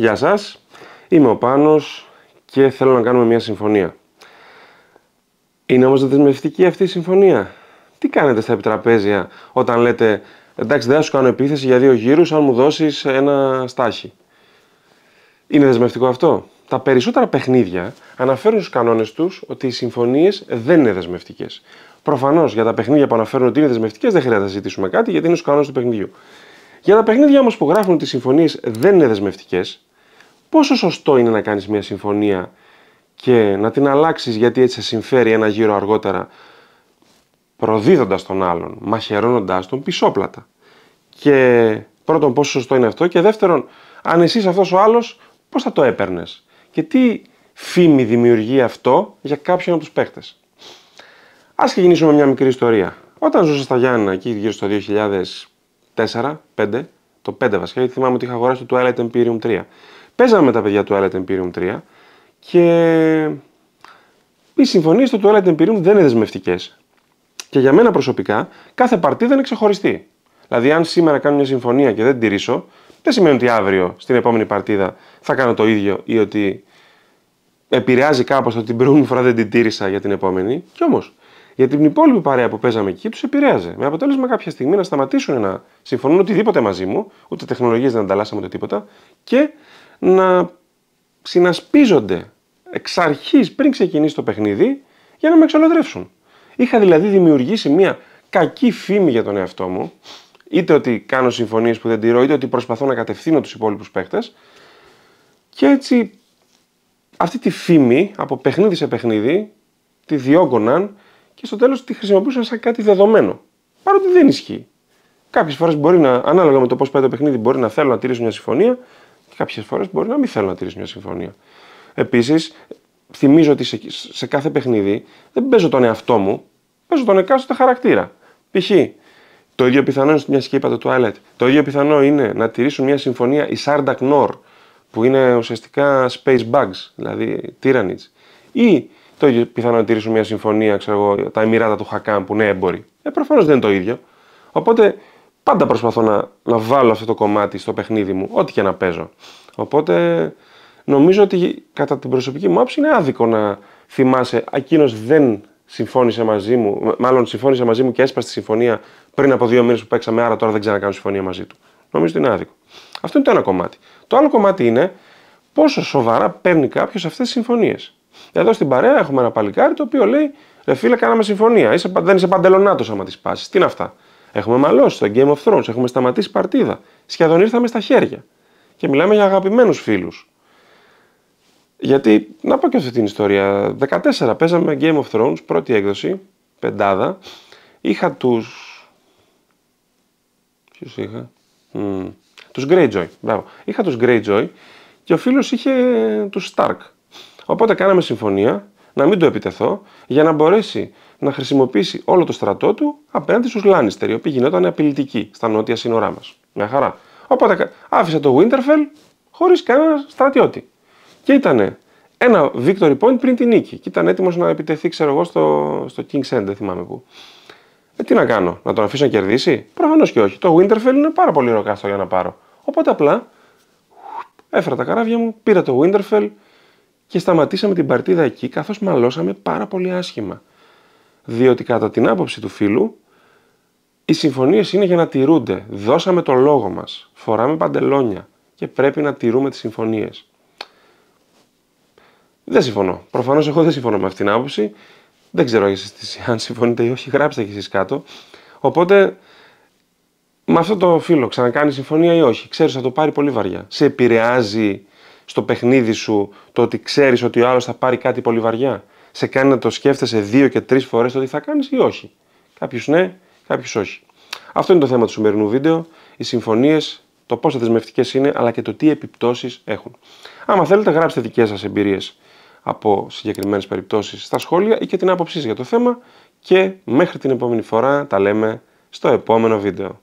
Γεια σας, είμαι ο Πάνος και θέλω να κάνουμε μια συμφωνία. Είναι όμως δεσμευτική αυτή η συμφωνία. Τι κάνετε στα επιτραπέζια όταν λέτε εντάξει δεν θα σου κάνω επίθεση για δύο γύρους αν μου δώσεις ένα στάχι. Είναι δεσμευτικό αυτό. Τα περισσότερα παιχνίδια αναφέρουν στους κανόνες τους ότι οι συμφωνίες δεν είναι δεσμευτικές. Προφανώς για τα παιχνίδια που αναφέρουν ότι είναι δεσμευτικές δεν χρειάζεται να ζητήσουμε κάτι γιατί είναι στους κανόνες του παιχνιδιού. Για τα παιχνίδια όμως που γράφουν ότι οι συμφωνίες δεν είναι δεσμευτικές, πόσο σωστό είναι να κάνεις μια συμφωνία και να την αλλάξεις γιατί έτσι σε συμφέρει ένα γύρο αργότερα προδίδοντας τον άλλον, μαχαιρώνοντάς τον πισόπλατα. Και πρώτον πόσο σωστό είναι αυτό και δεύτερον αν εσύ αυτός ο άλλος πώς θα το έπαιρνες. και τι φήμη δημιουργεί αυτό για κάποιον από τους παίχτες. Ας ξεκινήσουμε μια μικρή ιστορία. Όταν ζούσα στα Γιάννα εκεί γύρω στο 2004-5, το 5 βασικά, γιατί θυμάμαι ότι είχα αγοράσει το Twilight Imperium 3. Παίζαμε με τα παιδιά του Twilight Imperium 3 και οι συμφωνίες του Twilight Imperium δεν είναι δεσμευτικές. Και για μένα προσωπικά κάθε παρτίδα είναι ξεχωριστή. Δηλαδή, αν σήμερα κάνω μια συμφωνία και δεν την τηρήσω, δεν σημαίνει ότι αύριο στην επόμενη παρτίδα θα κάνω το ίδιο ή ότι επηρεάζει κάπως ότι την προηγούμενη φορά δεν την τήρησα για την επόμενη. Κι όμως, για την υπόλοιπη παρέα που παίζαμε εκεί, τους επηρέαζε. Με αποτέλεσμα κάποια στιγμή να σταματήσουν να συμφωνούν οτιδήποτε μαζί μου, ούτε τεχνολογίες δεν ανταλλάσσαμε ούτε τίποτα, και να συνασπίζονται εξ αρχής πριν ξεκινήσει το παιχνίδι για να με εξολοδρεύσουν. Είχα δηλαδή δημιουργήσει μια κακή φήμη για τον εαυτό μου, είτε ότι κάνω συμφωνίες που δεν τηρώ, είτε ότι προσπαθώ να κατευθύνω τους υπόλοιπους παίχτες. και έτσι αυτή τη φήμη από παιχνίδι σε παιχνίδι τη διόγκωναν και στο τέλος τη χρησιμοποιούσαν σαν κάτι δεδομένο. Παρότι δεν ισχύει. Κάποιες φορές μπορεί να, ανάλογα με το πώς πάει το παιχνίδι, μπορεί να θέλω να τηρήσω μια συμφωνία, κάποιες φορές μπορεί να μην θέλω να τηρήσω μια συμφωνία. Επίσης, θυμίζω ότι σε, κάθε παιχνίδι δεν παίζω τον εαυτό μου, παίζω τον εκάστοτε χαρακτήρα. Π.χ. Το ίδιο πιθανό είναι, μιας σκέπα το τουάλετ. το ίδιο πιθανό είναι να τηρήσουν μια συμφωνία η Σάρντακ Νορ, που είναι ουσιαστικά space bugs, δηλαδή tyrannids, ή το ίδιο πιθανό να τηρήσουν μια συμφωνία, ξέρω εγώ, τα Εμμυράτα του Χακάμ, που είναι έμποροι. Ε, προφανώς δεν είναι το ίδιο. Οπότε πάντα προσπαθώ να, να βάλω αυτό το κομμάτι στο παιχνίδι μου, ό,τι και να παίζω. Οπότε νομίζω ότι κατά την προσωπική μου άποψη είναι άδικο να θυμάσαι εκείνο δεν συμφώνησε μαζί μου, μάλλον συμφώνησε μαζί μου και έσπασε τη συμφωνία πριν από δύο μήνες που παίξαμε, άρα τώρα δεν ξανακάνω συμφωνία μαζί του. Νομίζω ότι είναι άδικο. Αυτό είναι το ένα κομμάτι. Το άλλο κομμάτι είναι πόσο σοβαρά παίρνει κάποιος αυτές τις συμφωνίες. Εδώ στην παρέα έχουμε ένα παλικάρι το οποίο λέει: Ρε φίλε, κάναμε συμφωνία. Είσαι, δεν είσαι παντελονάτος άμα τη πάσεις. Τι είναι αυτά. Έχουμε μαλώσει στα Game of Thrones, έχουμε σταματήσει παρτίδα. Σχεδόν ήρθαμε στα χέρια. Και μιλάμε για αγαπημένους φίλους. Γιατί, να πω και αυτή την ιστορία. 14 παίζαμε Game of Thrones, πρώτη έκδοση, πεντάδα. Είχα τους. Ποιο είχα. Mm. Greyjoy. Μπράβο. Είχα τους Greyjoy και ο φίλος είχε τους Stark. Οπότε κάναμε συμφωνία να μην το επιτεθώ, για να μπορέσει να χρησιμοποιήσει όλο το στρατό του απέναντι στους Λάνιστερ, οι οποίοι γινόταν απειλητικοί στα νότια σύνορά μας. Μια χαρά. Οπότε άφησε το Winterfell χωρίς κανένα στρατιώτη. Και ήταν ένα victory point πριν την νίκη. Και ήταν έτοιμος να επιτεθεί, ξέρω εγώ, στο, στο King's End, δεν θυμάμαι πού. Ε, τι να κάνω, να τον αφήσω να κερδίσει. Προφανώς και όχι. Το Winterfell είναι πάρα πολύ ροκάστο για να πάρω. Οπότε απλά έφερα τα καράβια μου, πήρα το Winterfell, και σταματήσαμε την παρτίδα εκεί καθώς μαλώσαμε πάρα πολύ άσχημα. Διότι κατά την άποψη του φίλου, οι συμφωνίες είναι για να τηρούνται. Δώσαμε το λόγο μας, φοράμε παντελόνια και πρέπει να τηρούμε τις συμφωνίες. Δεν συμφωνώ. Προφανώς εγώ δεν συμφωνώ με αυτήν την άποψη. Δεν ξέρω εσείς, αν συμφωνείτε ή όχι, γράψτε κι εσείς κάτω. Οπότε, με αυτό το φίλο ξανακάνει συμφωνία ή όχι. Ξέρεις, θα το πάρει πολύ βαριά. Σε επηρεάζει στο παιχνίδι σου το ότι ξέρεις ότι ο άλλος θα πάρει κάτι πολύ βαριά. Σε κάνει να το σκέφτεσαι δύο και τρεις φορές το ότι θα κάνεις ή όχι. Κάποιους ναι, κάποιο όχι. Αυτό είναι το θέμα του σημερινού βίντεο. Οι συμφωνίες, το πόσο δεσμευτικές είναι, αλλά και το τι επιπτώσεις έχουν. Άμα θέλετε, γράψτε δικές σας εμπειρίες από συγκεκριμένες περιπτώσεις στα σχόλια ή και την άποψή για το θέμα. Και μέχρι την επόμενη φορά τα λέμε στο επόμενο βίντεο.